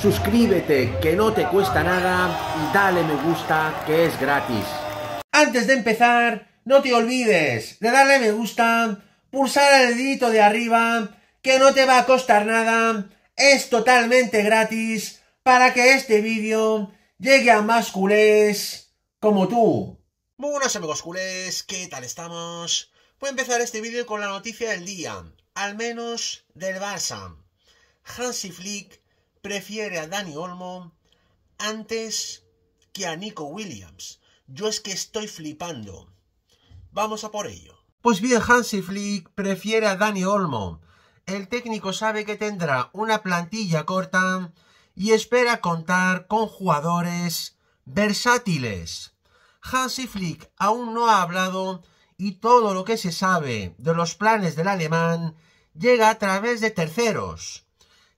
suscríbete que no te cuesta nada y dale me gusta que es gratis. Antes de empezar, no te olvides de darle me gusta, pulsar el dedito de arriba, que no te va a costar nada, es totalmente gratis para que este vídeo llegue a más culés como tú. Muy buenos amigos culés, ¿qué tal estamos? Voy a empezar este vídeo con la noticia del día, al menos del Barça. Hansi Flick prefiere a Dani Olmo antes que a Nico Williams. Yo es que estoy flipando. Vamos a por ello. Pues bien, Hansi Flick prefiere a Dani Olmo. El técnico sabe que tendrá una plantilla corta y espera contar con jugadores versátiles. Hansi Flick aún no ha hablado y todo lo que se sabe de los planes del alemán llega a través de terceros.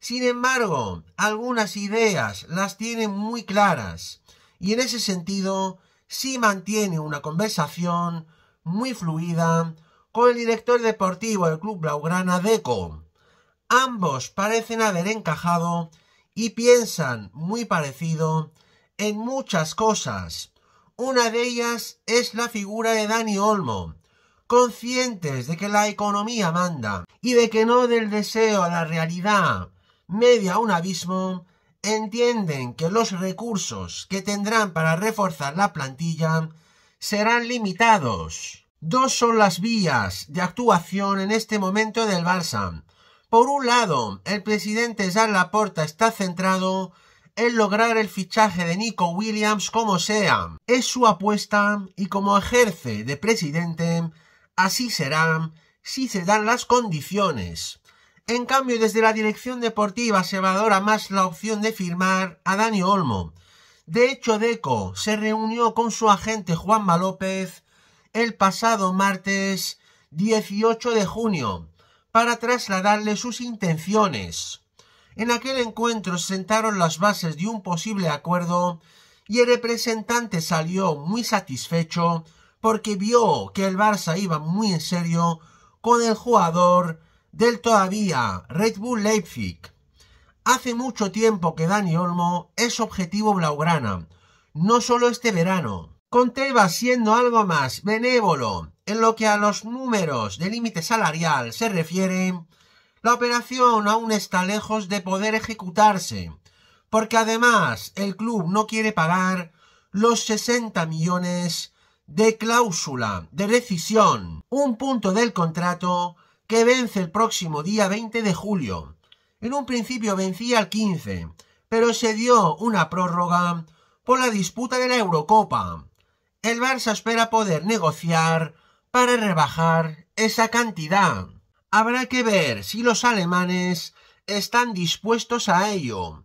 Sin embargo, algunas ideas las tiene muy claras y en ese sentido sí mantiene una conversación muy fluida con el director deportivo del club blaugrana Deco. Ambos parecen haber encajado y piensan muy parecido en muchas cosas. Una de ellas es la figura de Dani Olmo, conscientes de que la economía manda y de que no del deseo a la realidad media un abismo, entienden que los recursos que tendrán para reforzar la plantilla serán limitados. Dos son las vías de actuación en este momento del Barça. Por un lado, el presidente Jean Laporta está centrado en lograr el fichaje de Nico Williams como sea. Es su apuesta y como ejerce de presidente, así será si se dan las condiciones. En cambio, desde la dirección deportiva se valora más la opción de firmar a Dani Olmo. De hecho, Deco se reunió con su agente Juanma López el pasado martes 18 de junio para trasladarle sus intenciones. En aquel encuentro sentaron las bases de un posible acuerdo y el representante salió muy satisfecho porque vio que el Barça iba muy en serio con el jugador del todavía Red Bull Leipzig. Hace mucho tiempo que Dani Olmo es objetivo blaugrana, no solo este verano. Con siendo algo más benévolo en lo que a los números de límite salarial se refiere, la operación aún está lejos de poder ejecutarse, porque además el club no quiere pagar los 60 millones de cláusula de decisión. un punto del contrato que vence el próximo día 20 de julio. En un principio vencía el 15, pero se dio una prórroga por la disputa de la Eurocopa. El Barça espera poder negociar para rebajar esa cantidad. Habrá que ver si los alemanes están dispuestos a ello.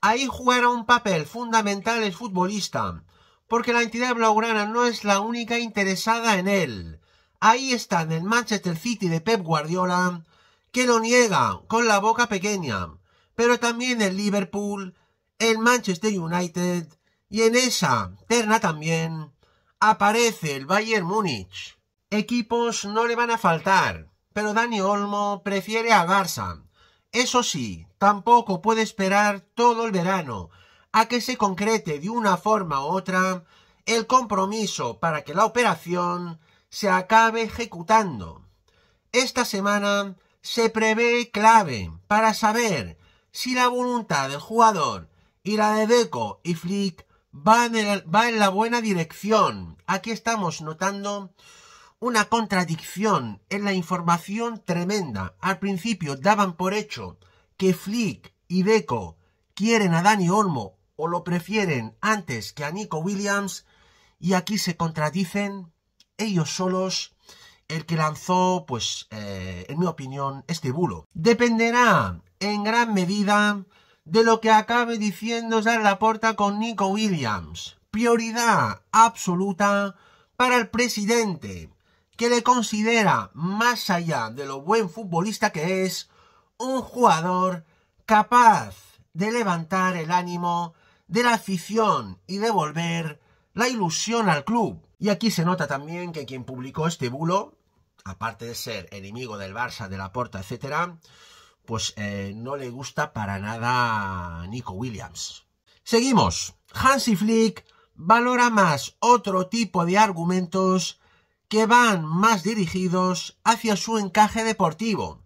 Ahí jugará un papel fundamental el futbolista, porque la entidad blaugrana no es la única interesada en él. Ahí están el Manchester City de Pep Guardiola, que lo niega con la boca pequeña, pero también el Liverpool, el Manchester United, y en esa terna también aparece el Bayern Múnich. Equipos no le van a faltar, pero Dani Olmo prefiere a Barça. Eso sí, tampoco puede esperar todo el verano a que se concrete de una forma u otra el compromiso para que la operación se acabe ejecutando. Esta semana se prevé clave para saber si la voluntad del jugador y la de Deco y Flick va en la buena dirección. Aquí estamos notando una contradicción en la información tremenda. Al principio daban por hecho que Flick y Deco quieren a Dani Olmo o lo prefieren antes que a Nico Williams y aquí se contradicen ellos solos el que lanzó, pues, eh, en mi opinión, este bulo. Dependerá en gran medida de lo que acabe diciendo la Porta con Nico Williams. Prioridad absoluta para el presidente, que le considera, más allá de lo buen futbolista que es, un jugador capaz de levantar el ánimo de la afición y devolver la ilusión al club. Y aquí se nota también que quien publicó este bulo, aparte de ser enemigo del Barça, de la Porta, etc., pues eh, no le gusta para nada Nico Williams. Seguimos. Hansi Flick valora más otro tipo de argumentos que van más dirigidos hacia su encaje deportivo.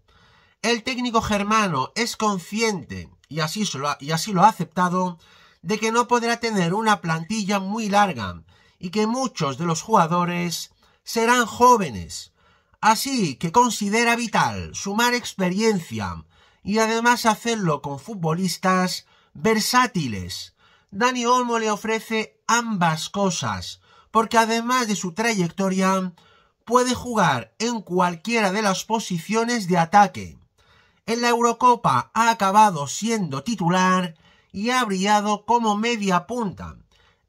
El técnico germano es consciente, y así lo ha aceptado, de que no podrá tener una plantilla muy larga, y que muchos de los jugadores serán jóvenes. Así que considera vital sumar experiencia y además hacerlo con futbolistas versátiles. Dani Olmo le ofrece ambas cosas, porque además de su trayectoria, puede jugar en cualquiera de las posiciones de ataque. En la Eurocopa ha acabado siendo titular y ha brillado como media punta,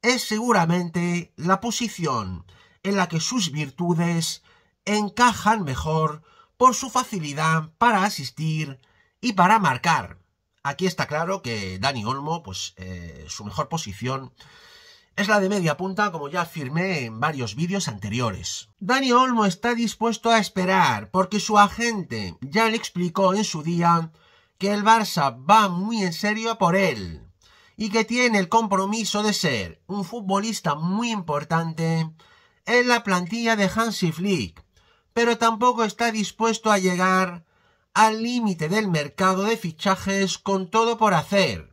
es seguramente la posición en la que sus virtudes encajan mejor por su facilidad para asistir y para marcar. Aquí está claro que Dani Olmo, pues eh, su mejor posición es la de media punta, como ya afirmé en varios vídeos anteriores. Dani Olmo está dispuesto a esperar, porque su agente ya le explicó en su día que el Barça va muy en serio por él y que tiene el compromiso de ser un futbolista muy importante en la plantilla de Hansi Flick, pero tampoco está dispuesto a llegar al límite del mercado de fichajes con todo por hacer.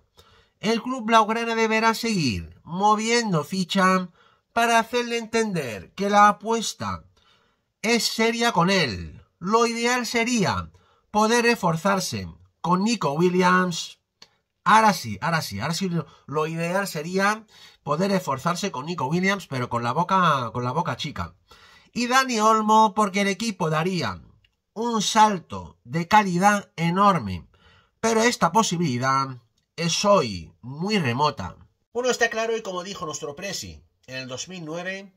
El club blaugrana deberá seguir moviendo ficha para hacerle entender que la apuesta es seria con él. Lo ideal sería poder reforzarse con Nico Williams, Ahora sí, ahora sí, ahora sí lo, ideal sería poder esforzarse con Nico Williams, pero con la boca, con la boca chica. Y Dani Olmo, porque el equipo daría un salto de calidad enorme. Pero esta posibilidad es hoy muy remota. Uno está claro y como dijo nuestro Presi en el 2009,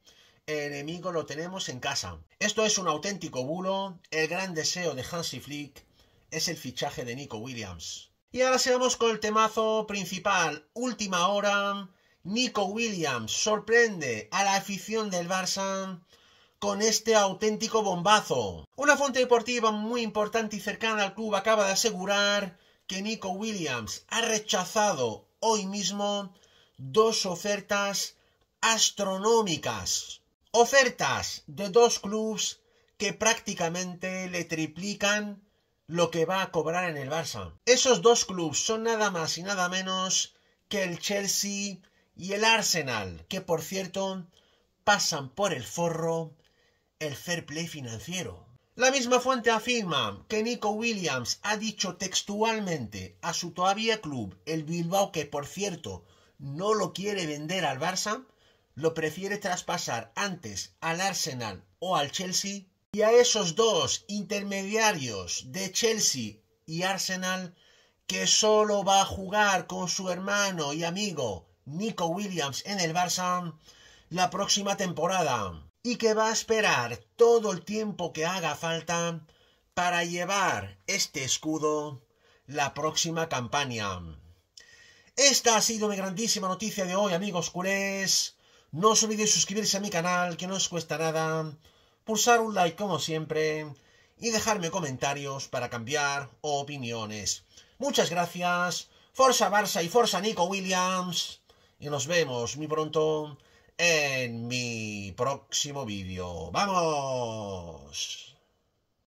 el enemigo lo tenemos en casa. Esto es un auténtico bulo. El gran deseo de Hansi Flick es el fichaje de Nico Williams. Y ahora sigamos con el temazo principal, última hora. Nico Williams sorprende a la afición del Barça con este auténtico bombazo. Una fuente deportiva muy importante y cercana al club acaba de asegurar que Nico Williams ha rechazado hoy mismo dos ofertas astronómicas. Ofertas de dos clubes que prácticamente le triplican lo que va a cobrar en el Barça. Esos dos clubes son nada más y nada menos que el Chelsea y el Arsenal, que por cierto pasan por el forro el fair play financiero. La misma fuente afirma que Nico Williams ha dicho textualmente a su todavía club, el Bilbao, que por cierto no lo quiere vender al Barça, lo prefiere traspasar antes al Arsenal o al Chelsea y a esos dos intermediarios de Chelsea y Arsenal que solo va a jugar con su hermano y amigo Nico Williams en el Barça la próxima temporada y que va a esperar todo el tiempo que haga falta para llevar este escudo la próxima campaña. Esta ha sido mi grandísima noticia de hoy, amigos culés. No os olvidéis suscribirse a mi canal, que no os cuesta nada pulsar un like como siempre y dejarme comentarios para cambiar opiniones. Muchas gracias, Forza Barça y Forza Nico Williams y nos vemos muy pronto en mi próximo vídeo. ¡Vamos!